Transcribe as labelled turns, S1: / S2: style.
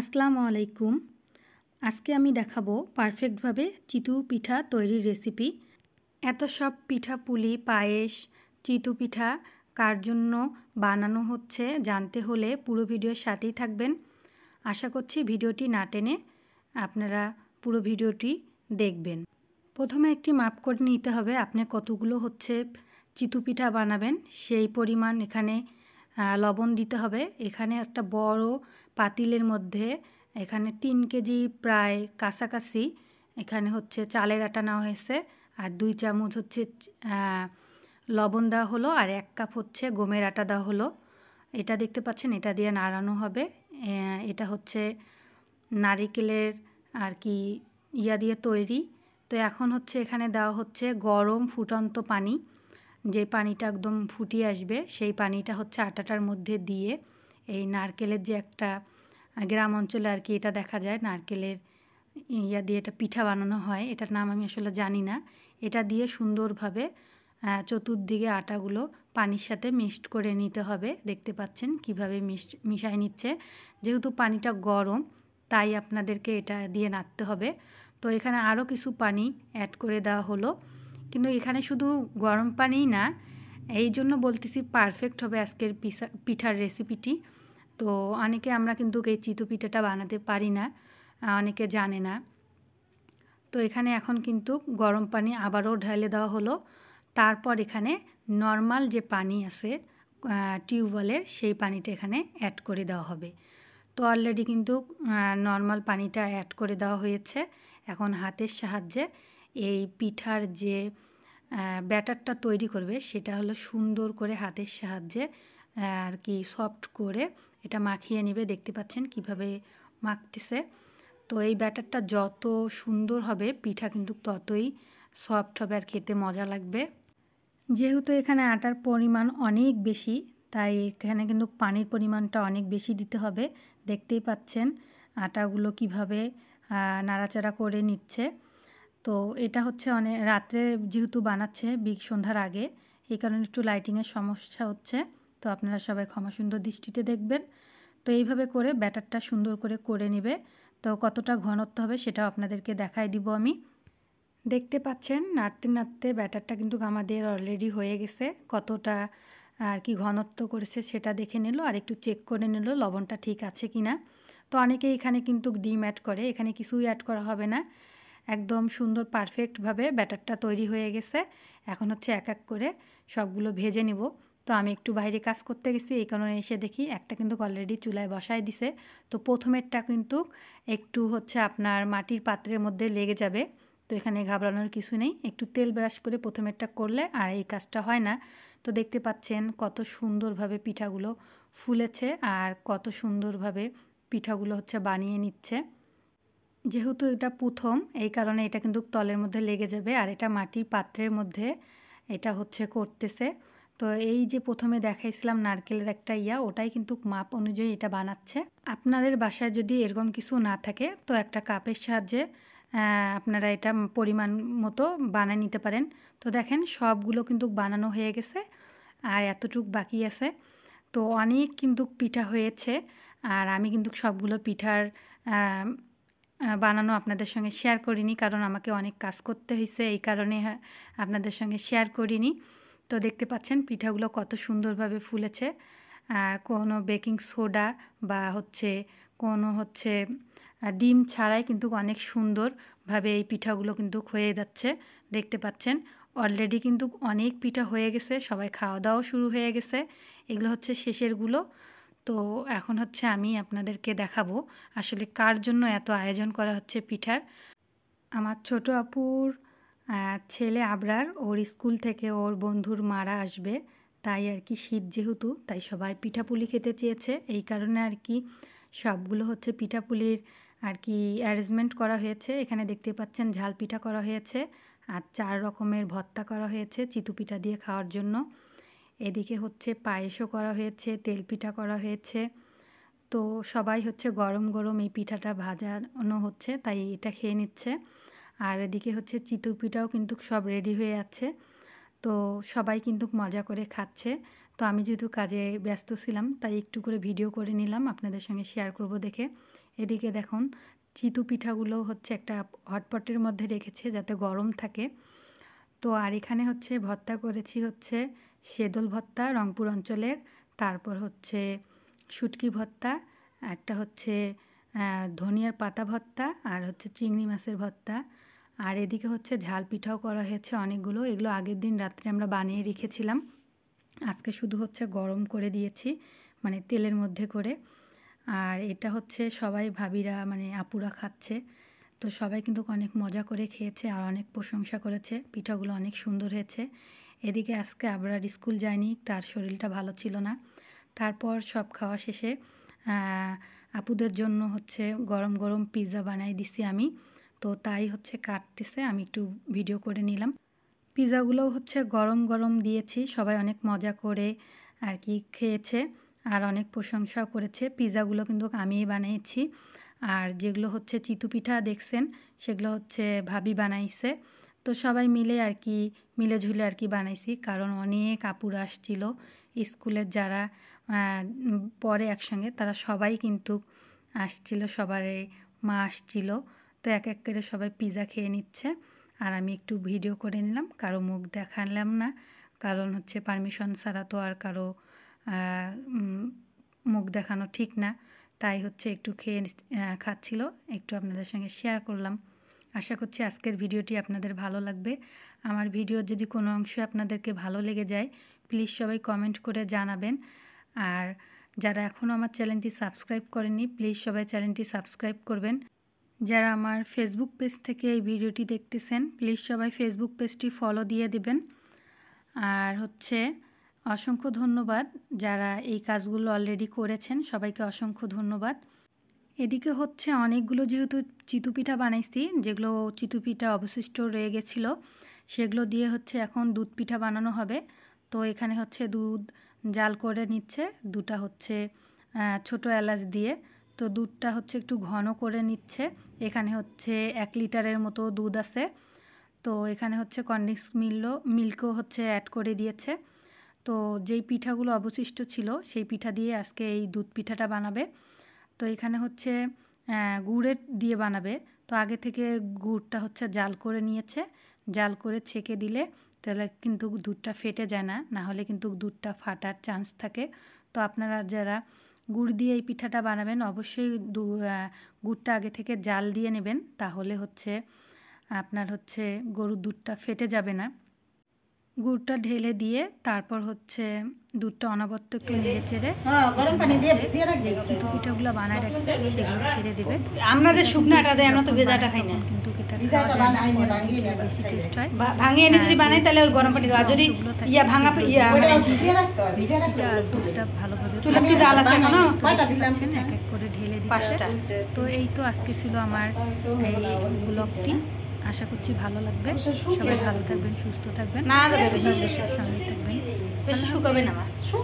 S1: আসসালামু আলাইকুম আজকে আমি দেখাবো পারফেক্টভাবে চিতু পিঠা তৈরির রেসিপি এত সব পিঠা পুলি পায়েস চিতু পিঠা কার জন্য বানানো হচ্ছে জানতে হলে পুরো ভিডিওর সাথেই থাকবেন আশা করছি ভিডিওটি না টেনে আপনারা পুরো ভিডিওটি দেখবেন প্রথমে একটি মাপ করে নিতে হবে আপনি কতগুলো হচ্ছে চিতু পিঠা বানাবেন সেই পরিমাণ এখানে হ্যাঁ, লবণ দিতে হবে এখানে একটা বড় পাতিলের মধ্যে এখানে তিন কেজি প্রায় কাছাকাছি এখানে হচ্ছে চালের আটা নেওয়া হয়েছে আর দুই চামচ হচ্ছে হ্যাঁ, লবণ দেওয়া হলো আর এক কাপ হচ্ছে গমের আটা দেওয়া হলো এটা দেখতে পাচ্ছেন এটা দিয়ে নাড়ানো হবে এটা হচ্ছে নারিকেলের আর কি ইয়া দিয়ে তৈরি তো এখন হচ্ছে এখানে দেওয়া হচ্ছে গরম ফুটন্ত পানি যে পানিটা একদম ফুটিয়ে আসবে সেই পানিটা হচ্ছে আটাটার মধ্যে দিয়ে এই নারকেলের যে একটা গ্রাম অঞ্চলে আর কি এটা দেখা যায় নারকেলের ইয়া দিয়ে এটা পিঠা বানানো হয় এটার নাম আমি আসলে জানি না এটা দিয়ে সুন্দরভাবে চতুর্দিকে আটাগুলো পানির সাথে মিক্সড করে নিতে হবে দেখতে পাচ্ছেন কিভাবে মিক্সড মিশাই নিচ্ছে যেহেতু পানিটা গরম তাই আপনাদেরকে এটা দিয়ে নাড়তে হবে তো এখানে আরও কিছু পানি অ্যাড করে দেওয়া হলো কিন্তু এখানে শুধু গরম পানিই না এই জন্য বলতেছি পারফেক্ট হবে আজকের পিসা পিঠার রেসিপিটি তো অনেকে আমরা কিন্তু এই চিতু পিঠাটা বানাতে পারি না অনেকে জানে না তো এখানে এখন কিন্তু গরম পানি আবারও ঢেলে দেওয়া হলো তারপর এখানে নর্মাল যে পানি আছে টিউবওয়েলের সেই পানিটা এখানে অ্যাড করে দেওয়া হবে তো অলরেডি কিন্তু নর্মাল পানিটা অ্যাড করে দেওয়া হয়েছে এখন হাতের সাহায্যে এই পিঠার যে ব্যাটারটা তৈরি করবে সেটা হলো সুন্দর করে হাতের সাহায্যে আর কি সফট করে এটা মাখিয়ে নেবে দেখতে পাচ্ছেন কিভাবে মাখতেছে তো এই ব্যাটারটা যত সুন্দর হবে পিঠা কিন্তু ততই সফট হবে আর খেতে মজা লাগবে যেহেতু এখানে আটার পরিমাণ অনেক বেশি তাই এখানে কিন্তু পানির পরিমাণটা অনেক বেশি দিতে হবে দেখতেই পাচ্ছেন আটাগুলো কিভাবে নাড়াচাড়া করে নিচ্ছে তো এটা হচ্ছে অনেক রাত্রে যেহেতু বানাচ্ছে বিগ সন্ধ্যার আগে এই কারণে একটু লাইটিংয়ের সমস্যা হচ্ছে তো আপনারা সবাই ক্ষমা সুন্দর দৃষ্টিতে দেখবেন তো এইভাবে করে ব্যাটারটা সুন্দর করে করে নেবে তো কতটা ঘনত্ব হবে সেটাও আপনাদেরকে দেখায় দিব আমি দেখতে পাচ্ছেন নাড়তে নাড়তে ব্যাটারটা কিন্তু আমাদের অলরেডি হয়ে গেছে কতটা আর কি ঘনত্ব করেছে সেটা দেখে নিল আর একটু চেক করে নিল লবণটা ঠিক আছে কি না তো অনেকে এখানে কিন্তু ডিম অ্যাড করে এখানে কিছুই অ্যাড করা হবে না একদম সুন্দর পারফেক্টভাবে ব্যাটারটা তৈরি হয়ে গেছে এখন হচ্ছে এক এক করে সবগুলো ভেজে নিব তো আমি একটু বাইরে কাজ করতে গেছি এই কারণে এসে দেখি একটা কিন্তু অলরেডি চুলায় বসায় দিছে তো প্রথমেরটা কিন্তু একটু হচ্ছে আপনার মাটির পাত্রের মধ্যে লেগে যাবে তো এখানে ঘাবড়ানোর কিছু নেই একটু তেল ব্রাশ করে প্রথমেরটা করলে আর এই কাজটা হয় না তো দেখতে পাচ্ছেন কত সুন্দরভাবে পিঠাগুলো ফুলেছে আর কত সুন্দরভাবে পিঠাগুলো হচ্ছে বানিয়ে নিচ্ছে যেহেতু এটা প্রথম এই কারণে এটা কিন্তু তলের মধ্যে লেগে যাবে আর এটা মাটির পাত্রের মধ্যে এটা হচ্ছে করতেছে তো এই যে প্রথমে দেখাইছিলাম নারকেলের একটা ইয়া ওটাই কিন্তু মাপ অনুযায়ী এটা বানাচ্ছে আপনাদের বাসায় যদি এরকম কিছু না থাকে তো একটা কাপের সাহায্যে আপনারা এটা পরিমাণ মতো বানায় নিতে পারেন তো দেখেন সবগুলো কিন্তু বানানো হয়ে গেছে আর এতটুক বাকি আছে তো অনেক কিন্তু পিঠা হয়েছে আর আমি কিন্তু সবগুলো পিঠার বানানো আপনাদের সঙ্গে শেয়ার করিনি কারণ আমাকে অনেক কাজ করতে হয়েছে এই কারণে হ্যাঁ, আপনাদের সঙ্গে শেয়ার করিনি তো দেখতে পাচ্ছেন পিঠাগুলো কত সুন্দরভাবে ফুলেছে আর কোনো বেকিং সোডা বা হচ্ছে কোনো হচ্ছে ডিম ছাড়াই কিন্তু অনেক সুন্দরভাবে এই পিঠাগুলো কিন্তু হয়ে যাচ্ছে দেখতে পাচ্ছেন অলরেডি কিন্তু অনেক পিঠা হয়ে গেছে সবাই খাওয়া দাওয়াও শুরু হয়ে গেছে এগুলো হচ্ছে শেষেরগুলো তো এখন হচ্ছে আমি আপনাদেরকে দেখাবো আসলে কার জন্য এত আয়োজন করা হচ্ছে পিঠার আমার ছোট আপুর ছেলে আবরার ওর স্কুল থেকে ওর বন্ধুর মারা আসবে তাই আর কি শীত যেহেতু তাই সবাই পিঠাপুলি খেতে চেয়েছে এই কারণে আর কি সবগুলো হচ্ছে পিঠাপুলির আর কি অ্যারেঞ্জমেন্ট করা হয়েছে এখানে দেখতে পাচ্ছেন ঝাল পিঠা করা হয়েছে আর চার রকমের ভত্তা করা হয়েছে চিতু পিঠা দিয়ে খাওয়ার জন্য এদিকে হচ্ছে পায়েসও করা হয়েছে তেল পিঠা করা হয়েছে তো সবাই হচ্ছে গরম গরম এই পিঠাটা ভাজানো হচ্ছে তাই এটা খেয়ে নিচ্ছে আর এদিকে হচ্ছে চিতু পিঠাও কিন্তু সব রেডি হয়ে আছে তো সবাই কিন্তু মজা করে খাচ্ছে তো আমি যেহেতু কাজে ব্যস্ত ছিলাম তাই একটু করে ভিডিও করে নিলাম আপনাদের সঙ্গে শেয়ার করব দেখে এদিকে দেখুন চিতু পিঠাগুলো হচ্ছে একটা হটপটের মধ্যে রেখেছে যাতে গরম থাকে তো আর এখানে হচ্ছে ভর্তা করেছি হচ্ছে সেদল ভত্তা রংপুর অঞ্চলের তারপর হচ্ছে শুটকি ভত্তা একটা হচ্ছে ধনিয়ার পাতা ভত্তা আর হচ্ছে চিংড়ি মাছের ভত্তা আর এদিকে হচ্ছে ঝাল পিঠাও করা হয়েছে অনেকগুলো এগুলো আগের দিন রাত্রে আমরা বানিয়ে রেখেছিলাম আজকে শুধু হচ্ছে গরম করে দিয়েছি মানে তেলের মধ্যে করে আর এটা হচ্ছে সবাই ভাবিরা মানে আপুরা খাচ্ছে তো সবাই কিন্তু অনেক মজা করে খেয়েছে আর অনেক প্রশংসা করেছে পিঠাগুলো অনেক সুন্দর হয়েছে এদিকে আজকে আবরার স্কুল যায়নি তার শরীরটা ভালো ছিল না তারপর সব খাওয়া শেষে আপুদের জন্য হচ্ছে গরম গরম পিৎজা বানাই দিছি আমি তো তাই হচ্ছে কাটতেছে আমি একটু ভিডিও করে নিলাম পিৎজাগুলোও হচ্ছে গরম গরম দিয়েছি সবাই অনেক মজা করে আর কি খেয়েছে আর অনেক প্রশংসাও করেছে পিৎজাগুলো কিন্তু আমিই বানিয়েছি আর যেগুলো হচ্ছে চিতু পিঠা দেখছেন সেগুলো হচ্ছে ভাবি বানাইছে তো সবাই মিলে আর কি মিলে ঝুলে আর কি বানাইছি কারণ অনেক আপুর আসছিল স্কুলের যারা পরে একসঙ্গে তারা সবাই কিন্তু আসছিল সবারে মা আসছিল তো এক এক করে সবাই পিজা খেয়ে নিচ্ছে আর আমি একটু ভিডিও করে নিলাম কারো মুখ দেখালাম না কারণ হচ্ছে পারমিশন ছাড়া তো আর কারো মুখ দেখানো ঠিক না তাই হচ্ছে একটু খেয়ে খাচ্ছিল একটু আপনাদের সঙ্গে শেয়ার করলাম আশা করছি আজকের ভিডিওটি আপনাদের ভালো লাগবে আমার ভিডিওর যদি কোনো অংশ আপনাদেরকে ভালো লেগে যায় প্লিজ সবাই কমেন্ট করে জানাবেন আর যারা এখনও আমার চ্যানেলটি সাবস্ক্রাইব করেনি প্লিজ সবাই চ্যানেলটি সাবস্ক্রাইব করবেন যারা আমার ফেসবুক পেজ থেকে এই ভিডিওটি দেখতেছেন প্লিজ সবাই ফেসবুক পেজটি ফলো দিয়ে দিবেন আর হচ্ছে অসংখ্য ধন্যবাদ যারা এই কাজগুলো অলরেডি করেছেন সবাইকে অসংখ্য ধন্যবাদ এদিকে হচ্ছে অনেকগুলো যেহেতু চিতুপিঠা বানাইছি যেগুলো চিতুপিঠা অবশিষ্ট রয়ে গেছিলো সেগুলো দিয়ে হচ্ছে এখন দুধ পিঠা বানানো হবে তো এখানে হচ্ছে দুধ জাল করে নিচ্ছে দুটা হচ্ছে ছোট এলাচ দিয়ে তো দুধটা হচ্ছে একটু ঘন করে নিচ্ছে এখানে হচ্ছে এক লিটারের মতো দুধ আছে তো এখানে হচ্ছে কন্ডিক্স মিলও মিল্কও হচ্ছে অ্যাড করে দিয়েছে তো যেই পিঠাগুলো অবশিষ্ট ছিল সেই পিঠা দিয়ে আজকে এই দুধ পিঠাটা বানাবে তো এখানে হচ্ছে গুড়ের দিয়ে বানাবে তো আগে থেকে গুড়টা হচ্ছে জাল করে নিয়েছে জাল করে ছেঁকে দিলে তাহলে কিন্তু দুধটা ফেটে যায় না না হলে কিন্তু দুধটা ফাটার চান্স থাকে তো আপনারা যারা গুড় দিয়ে এই পিঠাটা বানাবেন অবশ্যই গুড়টা আগে থেকে জাল দিয়ে নেবেন তাহলে হচ্ছে আপনার হচ্ছে গরুর দুধটা ফেটে যাবে না গুড়টা ঢেলে দিয়ে তারপর হচ্ছে দুধটা অনাবত্ত একটু হ্যাঁ, নেড়ে চেড়ে কিন্তু পিঠাগুলো বানায় রাখবে সেগুলো ছেড়ে দেবে আমরা যে শুকনাটা দেয় আমরা তো ভেজাটা খাই না কিন্তু বেশি টেস্ট হয় ভাঙে এনে যদি বানাই তাহলে গরম পানি দেওয়া যদি ইয়া ভাঙা ইয়া দুধটা মানে ভালোভাবে জাল আছে কেন এক এক করে ঢেলে দিই তো এই তো আজকে ছিল আমার এই ব্লগটি আশা করছি ভালো লাগবে আচ্ছা, সবাই ভালো থাকবেন সুস্থ থাকবেন সঙ্গে থাকবেন শুকাবে না